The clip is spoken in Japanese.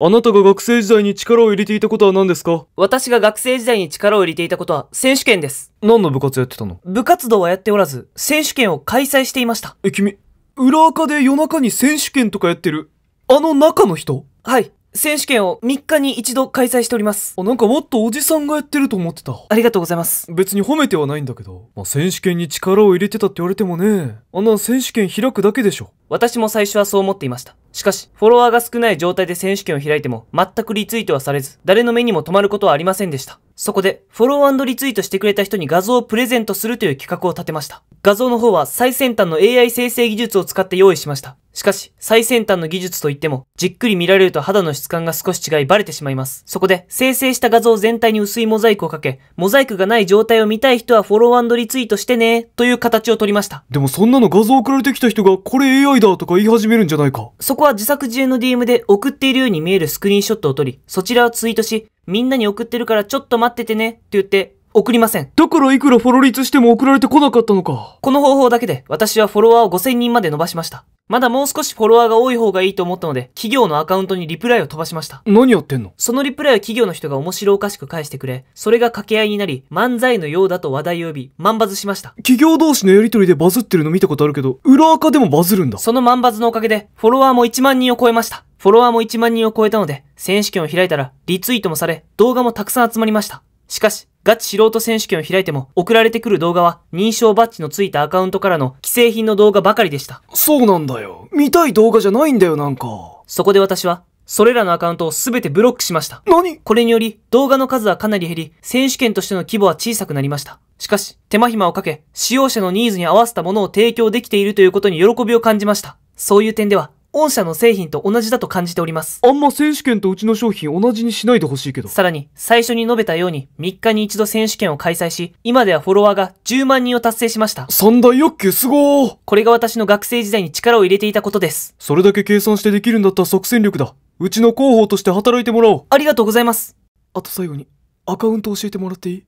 あなたが学生時代に力を入れていたことは何ですか私が学生時代に力を入れていたことは選手権です。何の部活やってたの部活動はやっておらず、選手権を開催していました。え、君、裏垢で夜中に選手権とかやってる、あの中の人はい。選手権を3日に一度開催しております。あ、なんかもっとおじさんがやってると思ってた。ありがとうございます。別に褒めてはないんだけど。まあ、選手権に力を入れてたって言われてもね、あんな選手権開くだけでしょ。私も最初はそう思っていました。しかし、フォロワーが少ない状態で選手権を開いても、全くリツイートはされず、誰の目にも止まることはありませんでした。そこで、フォローリツイートしてくれた人に画像をプレゼントするという企画を立てました。画像の方は最先端の AI 生成技術を使って用意しました。しかし、最先端の技術といっても、じっくり見られると肌の質感が少し違いバレてしまいます。そこで、生成した画像全体に薄いモザイクをかけ、モザイクがない状態を見たい人はフォローリツイートしてね、という形を取りました。でもそんなの画像送られてきた人が、これ AI だとか言い始めるんじゃないか。そこは自作自演の DM で送っているように見えるスクリーンショットを撮り、そちらをツイートし、みんなに送ってるからちょっと待っててね、って言って、送りません。だからいくらフォロリツしても送られてこなかったのか。この方法だけで私はフォロワーを5000人まで伸ばしました。まだもう少しフォロワーが多い方がいいと思ったので、企業のアカウントにリプライを飛ばしました。何やってんのそのリプライは企業の人が面白おかしく返してくれ、それが掛け合いになり、漫才のようだと話題を呼び、万バズしました。企業同士のやりとりでバズってるの見たことあるけど、裏垢でもバズるんだ。その万バズのおかげで、フォロワーも1万人を超えました。フォロワーも1万人を超えたので、選手権を開いたら、リツイートもされ、動画もたくさん集まりました。しかし、ガチ素人選手権を開いても、送られてくる動画は認証バッジのついたアカウントからの既製品の動画ばかりでした。そうなんだよ。見たい動画じゃないんだよ、なんか。そこで私は、それらのアカウントをすべてブロックしました。何これにより、動画の数はかなり減り、選手権としての規模は小さくなりました。しかし、手間暇をかけ、使用者のニーズに合わせたものを提供できているということに喜びを感じました。そういう点では、御社の製品と同じだと感じております。あんま選手権とうちの商品同じにしないでほしいけど。さらに、最初に述べたように、3日に一度選手権を開催し、今ではフォロワーが10万人を達成しました。三大欲求すごーこれが私の学生時代に力を入れていたことです。それだけ計算してできるんだったら即戦力だ。うちの広報として働いてもらおう。ありがとうございます。あと最後に、アカウント教えてもらっていい